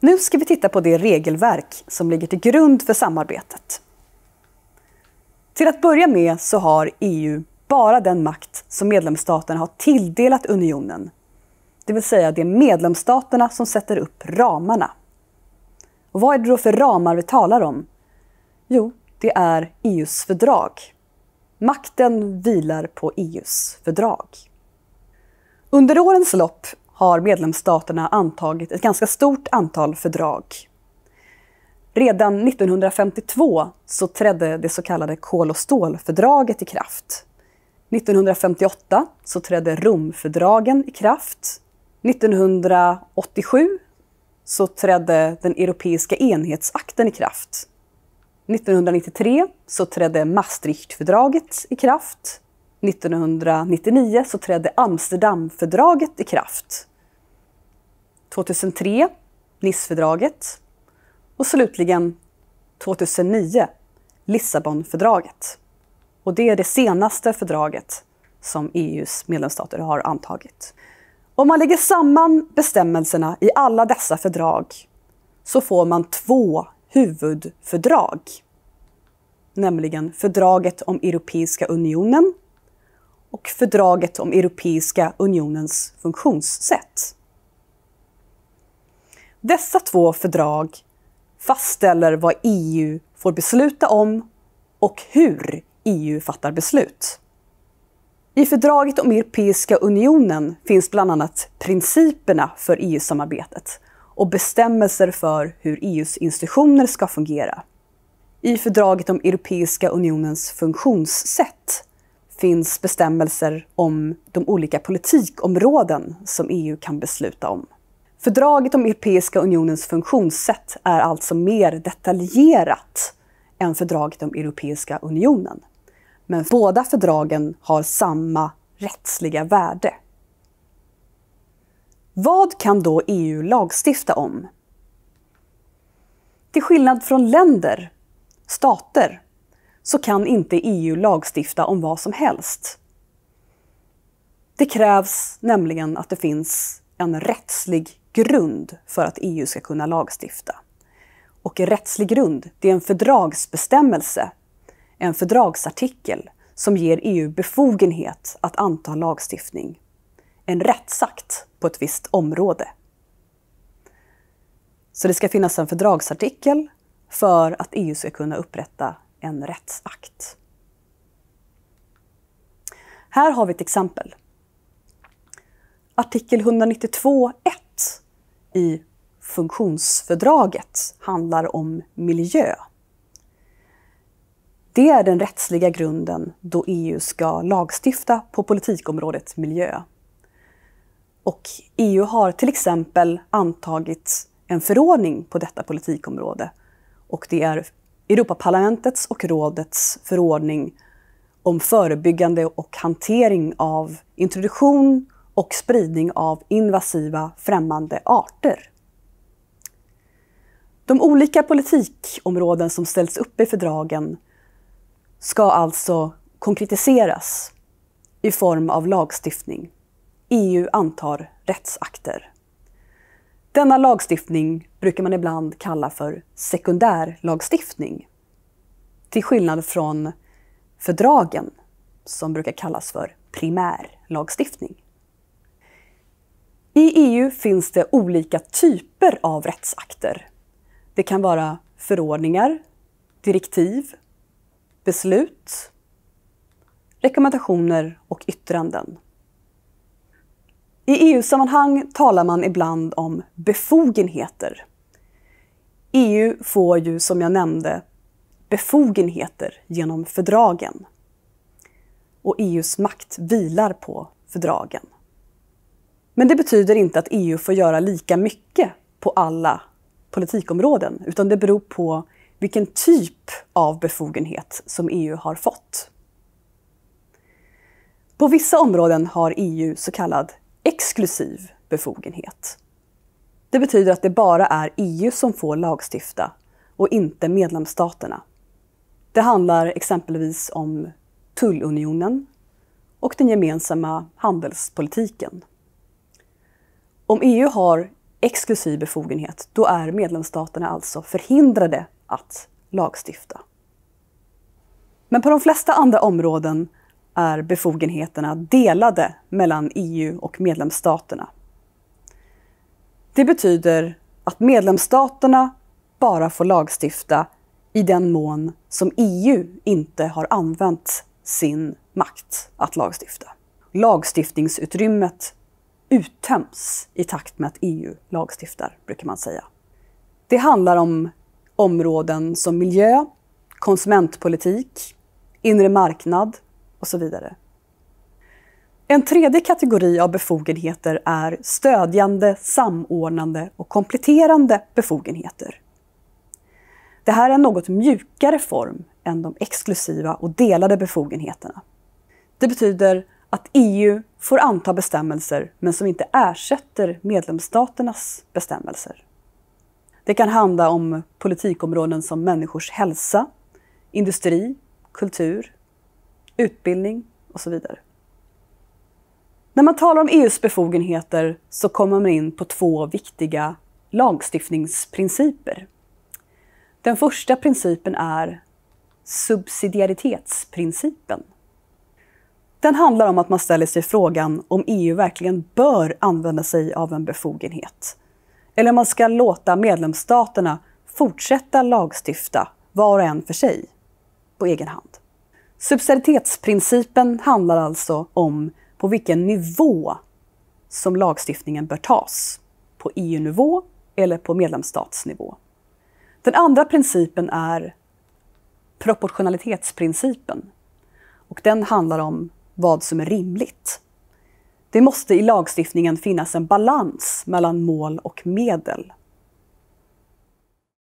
Nu ska vi titta på det regelverk som ligger till grund för samarbetet. Till att börja med så har EU bara den makt som medlemsstaterna har tilldelat unionen. Det vill säga det är medlemsstaterna som sätter upp ramarna. Och vad är det då för ramar vi talar om? Jo, det är EUs fördrag. Makten vilar på EUs fördrag. Under årens lopp har medlemsstaterna antagit ett ganska stort antal fördrag. Redan 1952 så trädde det så kallade kol och stålfördraget i kraft. 1958 så trädde Romfördragen i kraft. 1987 så trädde den europeiska enhetsakten i kraft 1993 så trädde Maastrichtfördraget i kraft. 1999 så trädde Amsterdamfördraget i kraft. 2003 Nicefördraget och slutligen 2009 Lissabonfördraget. Och det är det senaste fördraget som EUs medlemsstater har antagit. Om man lägger samman bestämmelserna i alla dessa fördrag så får man två huvudfördrag. Nämligen fördraget om Europeiska unionen och fördraget om Europeiska unionens funktionssätt. Dessa två fördrag fastställer vad EU får besluta om och hur EU fattar beslut. I fördraget om Europeiska unionen finns bland annat principerna för EU-samarbetet och bestämmelser för hur EUs institutioner ska fungera. I fördraget om Europeiska unionens funktionssätt finns bestämmelser om de olika politikområden som EU kan besluta om. Fördraget om Europeiska unionens funktionssätt är alltså mer detaljerat än fördraget om Europeiska unionen. Men båda fördragen har samma rättsliga värde. Vad kan då EU lagstifta om? Till skillnad från länder, stater, så kan inte EU lagstifta om vad som helst. Det krävs nämligen att det finns en rättslig grund för att EU ska kunna lagstifta. Och rättslig grund, det är en fördragsbestämmelse, en fördragsartikel som ger EU befogenhet att anta lagstiftning en rättsakt på ett visst område. Så det ska finnas en fördragsartikel för att EU ska kunna upprätta en rättsakt. Här har vi ett exempel. Artikel 192.1 i funktionsfördraget handlar om miljö. Det är den rättsliga grunden då EU ska lagstifta på politikområdet miljö. Och EU har till exempel antagit en förordning på detta politikområde. Och det är Europaparlamentets och rådets förordning om förebyggande och hantering av introduktion och spridning av invasiva främmande arter. De olika politikområden som ställs upp i fördragen ska alltså konkretiseras i form av lagstiftning. EU antar rättsakter. Denna lagstiftning brukar man ibland kalla för sekundärlagstiftning. Till skillnad från fördragen, som brukar kallas för primärlagstiftning. I EU finns det olika typer av rättsakter. Det kan vara förordningar, direktiv, beslut, rekommendationer och yttranden. I EU-sammanhang talar man ibland om befogenheter. EU får ju, som jag nämnde, befogenheter genom fördragen. Och EUs makt vilar på fördragen. Men det betyder inte att EU får göra lika mycket på alla politikområden, utan det beror på vilken typ av befogenhet som EU har fått. På vissa områden har EU så kallad exklusiv befogenhet. Det betyder att det bara är EU som får lagstifta och inte medlemsstaterna. Det handlar exempelvis om tullunionen och den gemensamma handelspolitiken. Om EU har exklusiv befogenhet, då är medlemsstaterna alltså förhindrade att lagstifta. Men på de flesta andra områden är befogenheterna delade mellan EU och medlemsstaterna. Det betyder att medlemsstaterna bara får lagstifta i den mån som EU inte har använt sin makt att lagstifta. Lagstiftningsutrymmet uttöms i takt med att EU lagstiftar, brukar man säga. Det handlar om områden som miljö, konsumentpolitik, inre marknad, och så vidare. En tredje kategori av befogenheter är stödjande, samordnande och kompletterande befogenheter. Det här är en något mjukare form än de exklusiva och delade befogenheterna. Det betyder att EU får anta bestämmelser men som inte ersätter medlemsstaternas bestämmelser. Det kan handla om politikområden som människors hälsa, industri, kultur, utbildning och så vidare. När man talar om EUs befogenheter så kommer man in på två viktiga lagstiftningsprinciper. Den första principen är subsidiaritetsprincipen. Den handlar om att man ställer sig frågan om EU verkligen bör använda sig av en befogenhet. Eller om man ska låta medlemsstaterna fortsätta lagstifta var och en för sig, på egen hand. Subsidiaritetsprincipen handlar alltså om på vilken nivå som lagstiftningen bör tas. På EU-nivå eller på medlemsstatsnivå. Den andra principen är proportionalitetsprincipen. Och den handlar om vad som är rimligt. Det måste i lagstiftningen finnas en balans mellan mål och medel.